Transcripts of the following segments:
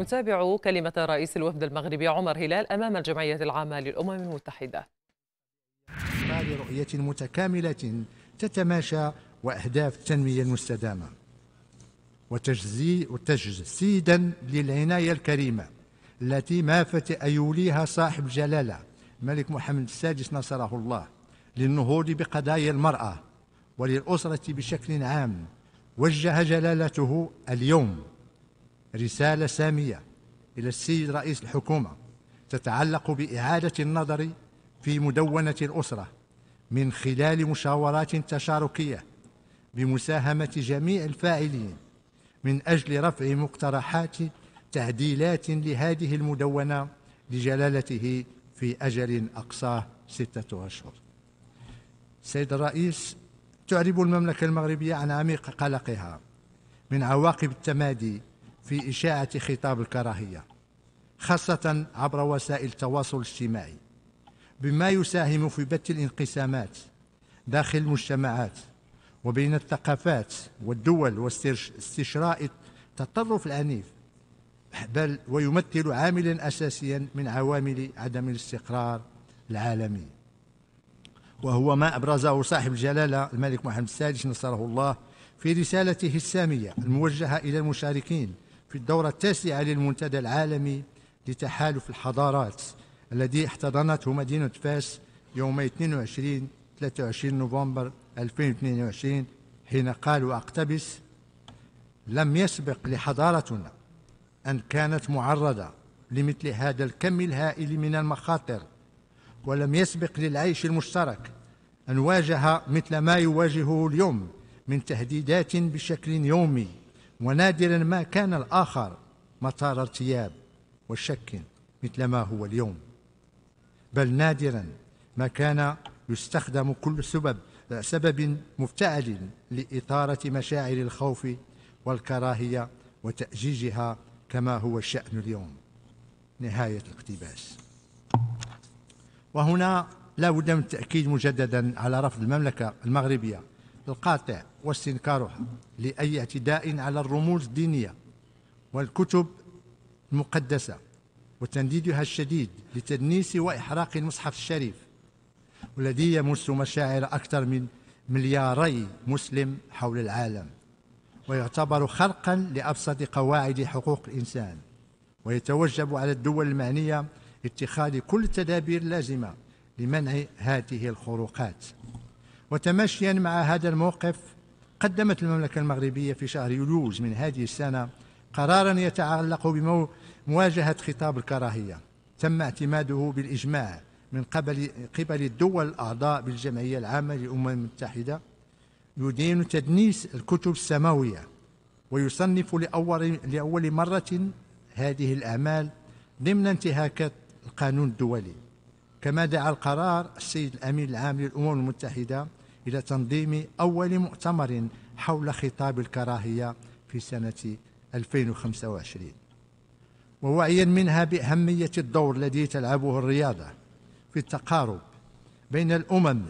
نتابع كلمة رئيس الوفد المغربي عمر هلال أمام الجمعية العامة للأمم المتحدة لرؤية متكاملة تتماشى وأهداف التنمية المستدامة وتجسيدا للعناية الكريمة التي مافت أيوليها صاحب الجلالة ملك محمد السادس نصره الله للنهوض بقضايا المرأة وللأسرة بشكل عام وجه جلالته اليوم رسالة سامية إلى السيد رئيس الحكومة تتعلق بإعادة النظر في مدونة الأسرة من خلال مشاورات تشاركية بمساهمة جميع الفاعلين من أجل رفع مقترحات تعديلات لهذه المدونة لجلالته في أجل أقصاه ستة أشهر سيد الرئيس تعرب المملكة المغربية عن عميق قلقها من عواقب التمادي في إشاعة خطاب الكراهية خاصة عبر وسائل التواصل الاجتماعي بما يساهم في بث الانقسامات داخل المجتمعات وبين الثقافات والدول واستشراء التطرف العنيف بل ويمثل عاملا اساسيا من عوامل عدم الاستقرار العالمي وهو ما ابرزه صاحب الجلاله الملك محمد السادس نصره الله في رسالته الساميه الموجهه الى المشاركين في الدورة التاسعة للمنتدى العالمي لتحالف الحضارات الذي احتضنته مدينة فاس يومي 22 23 نوفمبر 2022 حين قالوا أقتبس لم يسبق لحضارتنا أن كانت معرضة لمثل هذا الكم الهائل من المخاطر ولم يسبق للعيش المشترك أن واجه مثل ما يواجهه اليوم من تهديدات بشكل يومي ونادرا ما كان الآخر مطار ارتياب وشك مثل ما هو اليوم بل نادرا ما كان يستخدم كل سبب سبب مفتعل لإثارة مشاعر الخوف والكراهية وتأجيجها كما هو الشأن اليوم نهاية الاقتباس وهنا لا بد من التأكيد مجددا على رفض المملكة المغربية القاطع واستنكارها لأي اعتداء على الرموز الدينية والكتب المقدسة وتنديدها الشديد لتدنيس وإحراق المصحف الشريف والذي يمس مشاعر أكثر من ملياري مسلم حول العالم ويعتبر خرقا لأبسط قواعد حقوق الإنسان ويتوجب على الدول المعنية اتخاذ كل التدابير اللازمة لمنع هذه الخروقات وتمشيا مع هذا الموقف قدمت المملكة المغربية في شهر يوليوز من هذه السنة قرارا يتعلق بمواجهة خطاب الكراهية تم اعتماده بالإجماع من قبل قبل الدول الأعضاء بالجمعية العامة للأمم المتحدة يدين تدنيس الكتب السماوية ويصنف لأول, لأول مرة هذه الأعمال ضمن انتهاكات القانون الدولي كما دعا القرار السيد الأمين العام للأمم المتحدة إلى تنظيم أول مؤتمر حول خطاب الكراهية في سنة 2025 ووعيا منها بأهمية الدور الذي تلعبه الرياضة في التقارب بين الأمم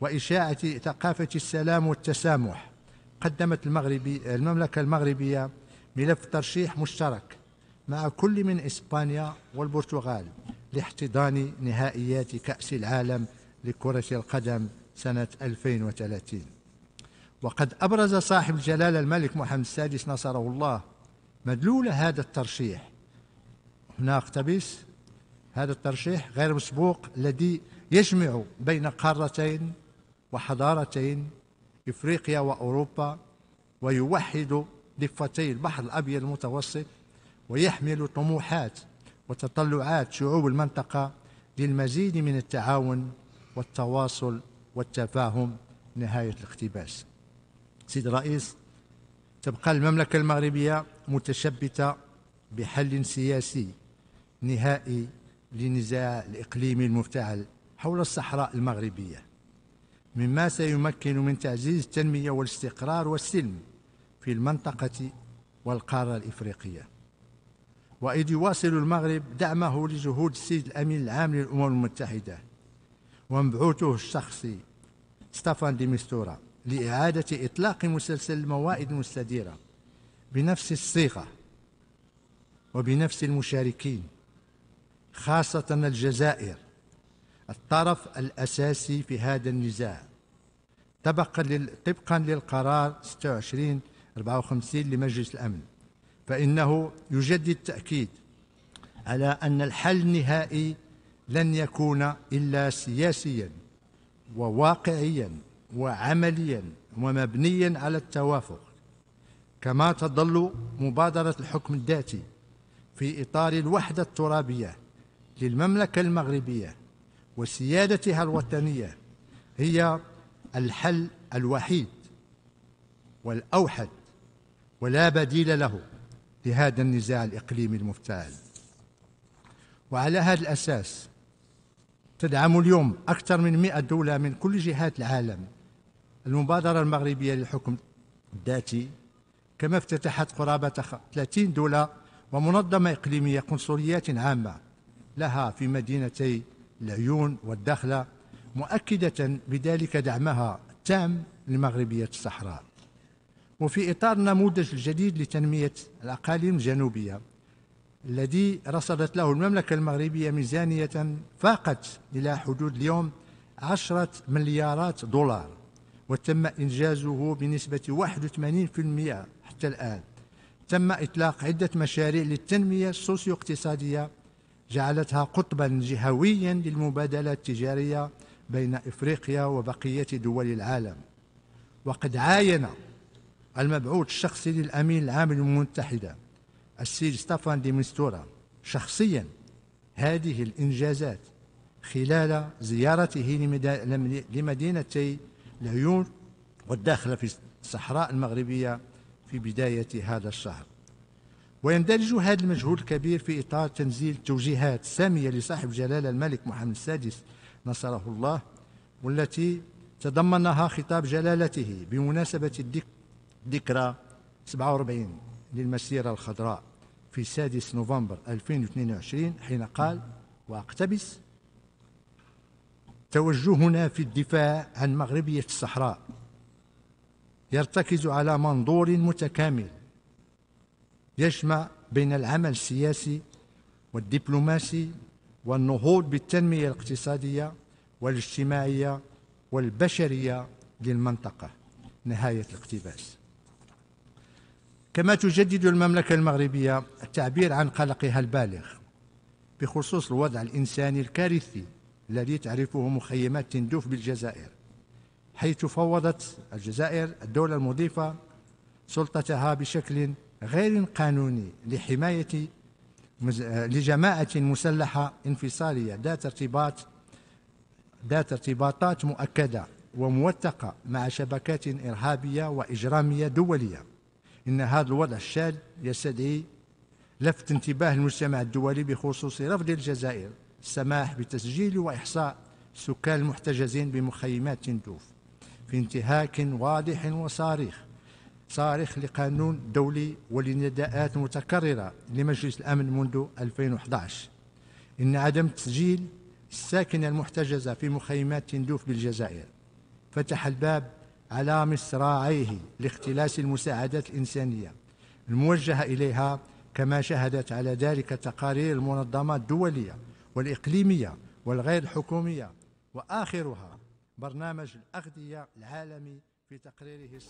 وإشاعة ثقافة السلام والتسامح قدمت المغربي المملكة المغربية ملف ترشيح مشترك مع كل من إسبانيا والبرتغال لاحتضان نهائيات كأس العالم لكرة القدم سنة 2030 وقد أبرز صاحب الجلالة الملك محمد السادس نصره الله مدلول هذا الترشيح هنا اقتبس هذا الترشيح غير مسبوق الذي يجمع بين قارتين وحضارتين افريقيا واوروبا ويوحد ضفتي البحر الابيض المتوسط ويحمل طموحات وتطلعات شعوب المنطقه للمزيد من التعاون والتواصل والتفاهم نهاية الاقتباس سيد الرئيس تبقى المملكة المغربية متشبتة بحل سياسي نهائي لنزاع الإقليمي المفتعل حول الصحراء المغربية مما سيمكن من تعزيز التنمية والاستقرار والسلم في المنطقة والقارة الإفريقية وإذ يواصل المغرب دعمه لجهود السيد الأمين العام للأمم المتحدة ومبعوثه الشخصي ستافان دي ميستورا لإعادة إطلاق مسلسل الموائد المستديرة بنفس الصيغة وبنفس المشاركين خاصة الجزائر الطرف الأساسي في هذا النزاع طبقا للقرار 26 54 لمجلس الأمن فإنه يجدد التأكيد على أن الحل النهائي لن يكون إلا سياسيا وواقعيا وعمليا ومبنيا على التوافق كما تظل مبادرة الحكم الذاتي في إطار الوحدة الترابية للمملكة المغربية وسيادتها الوطنية هي الحل الوحيد والأوحد ولا بديل له لهذا النزاع الإقليمي المفتعل وعلى هذا الأساس تدعم اليوم أكثر من 100 دولة من كل جهات العالم المبادرة المغربية للحكم الذاتي كما افتتحت قرابة 30 دولة ومنظمة إقليمية قنصليات عامة لها في مدينتي العيون والداخلة مؤكدة بذلك دعمها التام لمغربية الصحراء وفي إطار النموذج الجديد لتنمية الأقاليم الجنوبية الذي رصدت له المملكة المغربية ميزانية فاقت إلى حدود اليوم عشرة مليارات دولار وتم إنجازه بنسبة 81% حتى الآن تم إطلاق عدة مشاريع للتنمية السوسيو اقتصادية جعلتها قطبا جهويا للمبادلة التجارية بين إفريقيا وبقية دول العالم وقد عاين المبعوث الشخصي للأمين العام للأمم المتحدة السيد ستافان دي ميستورا شخصيا هذه الإنجازات خلال زيارته لمدينتي العيون والداخلة في الصحراء المغربية في بداية هذا الشهر ويندرج هذا المجهود الكبير في إطار تنزيل توجيهات سامية لصاحب جلالة الملك محمد السادس نصره الله والتي تضمنها خطاب جلالته بمناسبة الذكرى 47 للمسيرة الخضراء في السادس نوفمبر 2022 حين قال وأقتبس توجهنا في الدفاع عن مغربية الصحراء يرتكز على منظور متكامل يجمع بين العمل السياسي والدبلوماسي والنهوض بالتنمية الاقتصادية والاجتماعية والبشرية للمنطقة نهاية الاقتباس كما تجدد المملكة المغربية التعبير عن قلقها البالغ بخصوص الوضع الإنساني الكارثي الذي تعرفه مخيمات تندوف بالجزائر حيث فوضت الجزائر الدولة المضيفة سلطتها بشكل غير قانوني لحماية لجماعة مسلحة انفصالية ذات ارتباط ذات ارتباطات مؤكدة وموثقة مع شبكات إرهابية وإجرامية دولية إن هذا الوضع الشاذ يستدعي لفت انتباه المجتمع الدولي بخصوص رفض الجزائر السماح بتسجيل وإحصاء السكان المحتجزين بمخيمات تندوف في انتهاك واضح وصارخ صارخ لقانون الدولي ولنداءات متكررة لمجلس الأمن منذ 2011 إن عدم تسجيل الساكنة المحتجزة في مخيمات تندوف بالجزائر فتح الباب على مصراعيه لاختلاس المساعدات الإنسانية الموجهة إليها كما شهدت على ذلك تقارير المنظمات الدولية والإقليمية والغير الحكومية وآخرها برنامج الأغذية العالمي في تقريره